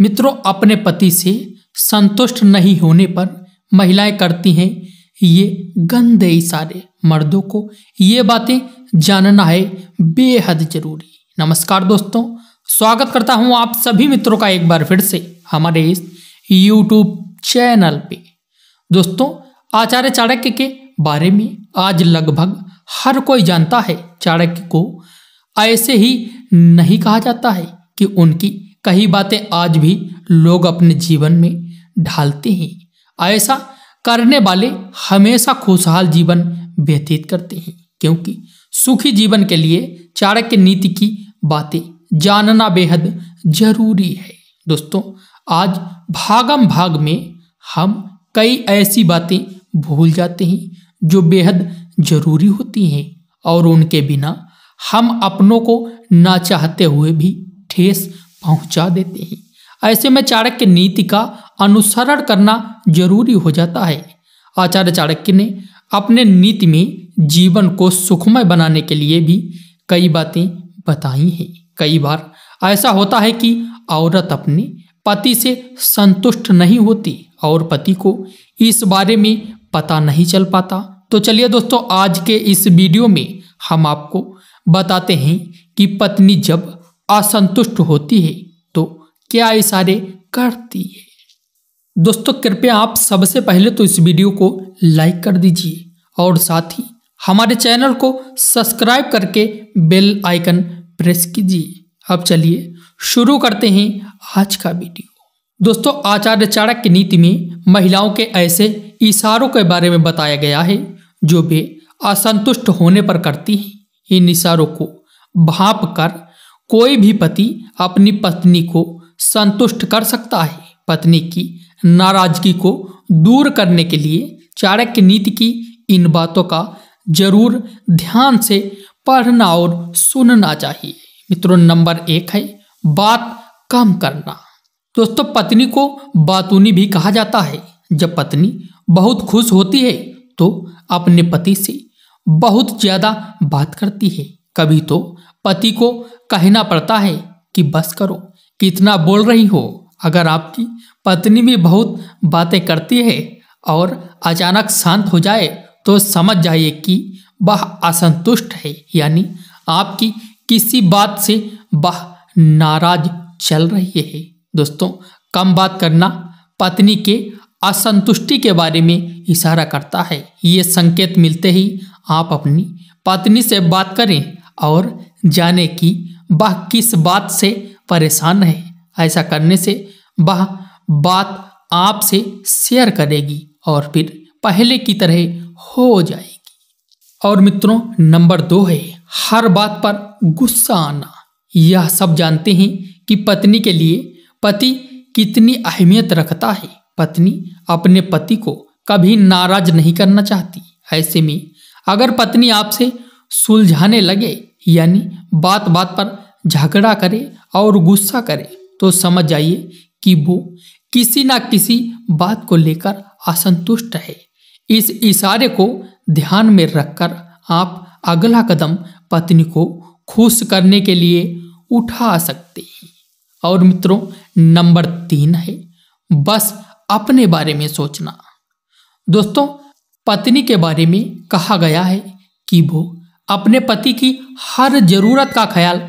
मित्रों अपने पति से संतुष्ट नहीं होने पर महिलाएं करती हैं ये गंदे इशारे मर्दों को ये बातें जानना है बेहद जरूरी नमस्कार दोस्तों स्वागत करता हूं आप सभी मित्रों का एक बार फिर से हमारे इस यूट्यूब चैनल पे दोस्तों आचार्य चाणक्य के बारे में आज लगभग हर कोई जानता है चाणक्य को ऐसे ही नहीं कहा जाता है कि उनकी कई बातें आज भी लोग अपने जीवन में ढालते हैं ऐसा करने वाले हमेशा खुशहाल जीवन व्यतीत करते हैं क्योंकि सुखी जीवन के लिए चाणक्य नीति की बातें जानना बेहद जरूरी है दोस्तों आज भागम भाग में हम कई ऐसी बातें भूल जाते हैं जो बेहद जरूरी होती हैं और उनके बिना हम अपनों को ना चाहते हुए भी ठेस पहुंचा देते हैं ऐसे में चाणक्य नीति का अनुसरण करना जरूरी हो जाता है आचार्य चाणक्य ने अपने नीति में जीवन को सुखमय बनाने के लिए भी कई बातें बताई हैं कई बार ऐसा होता है कि औरत अपने पति से संतुष्ट नहीं होती और पति को इस बारे में पता नहीं चल पाता तो चलिए दोस्तों आज के इस वीडियो में हम आपको बताते हैं कि पत्नी जब असंतुष्ट होती है तो क्या इशारे करती है दोस्तों कृपया आप सबसे पहले तो इस वीडियो को लाइक कर दीजिए और साथ ही हमारे चैनल को सब्सक्राइब करके बेल आइकन प्रेस कीजिए अब चलिए शुरू करते हैं आज का वीडियो दोस्तों आचार्य चाणक्य की नीति में महिलाओं के ऐसे इशारों के बारे में बताया गया है जो वे असंतुष्ट होने पर करती हैं इन इशारों को भाप कर कोई भी पति अपनी पत्नी को संतुष्ट कर सकता है पत्नी की नाराजगी को दूर करने के लिए चाणक्य नीति की इन बातों का जरूर ध्यान से पढ़ना और सुनना चाहिए मित्रों नंबर एक है बात कम करना दोस्तों पत्नी को बातूनी भी कहा जाता है जब पत्नी बहुत खुश होती है तो अपने पति से बहुत ज़्यादा बात करती है कभी तो पति को कहना पड़ता है कि बस करो कितना बोल रही हो अगर आपकी पत्नी भी बहुत बातें करती है और अचानक शांत हो जाए तो समझ जाइए कि वह असंतुष्ट है यानी आपकी किसी बात से वह नाराज चल रही है दोस्तों कम बात करना पत्नी के असंतुष्टि के बारे में इशारा करता है ये संकेत मिलते ही आप अपनी पत्नी से बात करें और जाने कि वह किस बात से परेशान है ऐसा करने से वह बात आपसे शेयर करेगी और फिर पहले की तरह हो जाएगी और मित्रों नंबर दो है हर बात पर गुस्सा आना यह सब जानते हैं कि पत्नी के लिए पति कितनी अहमियत रखता है पत्नी अपने पति को कभी नाराज नहीं करना चाहती ऐसे में अगर पत्नी आपसे सुलझाने लगे यानी बात बात पर झगड़ा करे और गुस्सा करे तो समझ जाइए कि वो किसी ना किसी बात को लेकर असंतुष्ट है इस इशारे को ध्यान में रखकर आप अगला कदम पत्नी को खुश करने के लिए उठा सकते हैं और मित्रों नंबर तीन है बस अपने बारे में सोचना दोस्तों पत्नी के बारे में कहा गया है कि वो अपने पति की हर जरूरत का ख्याल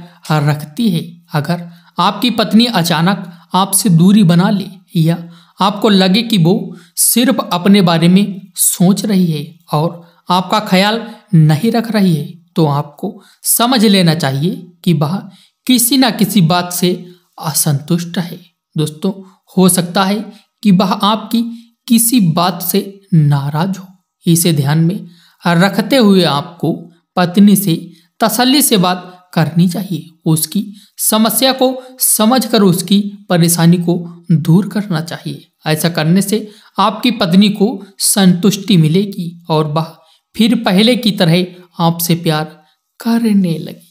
रखती है अगर आपकी पत्नी अचानक आपसे दूरी बना ले या आपको लगे कि वो सिर्फ अपने बारे में सोच रही है और आपका ख्याल नहीं रख रही है तो आपको समझ लेना चाहिए कि वह किसी ना किसी बात से असंतुष्ट है दोस्तों हो सकता है कि वह आपकी किसी बात से नाराज हो इसे ध्यान में रखते हुए आपको पत्नी से तसल्ली से बात करनी चाहिए उसकी समस्या को समझकर उसकी परेशानी को दूर करना चाहिए ऐसा करने से आपकी पत्नी को संतुष्टि मिलेगी और वह फिर पहले की तरह आपसे प्यार करने लगे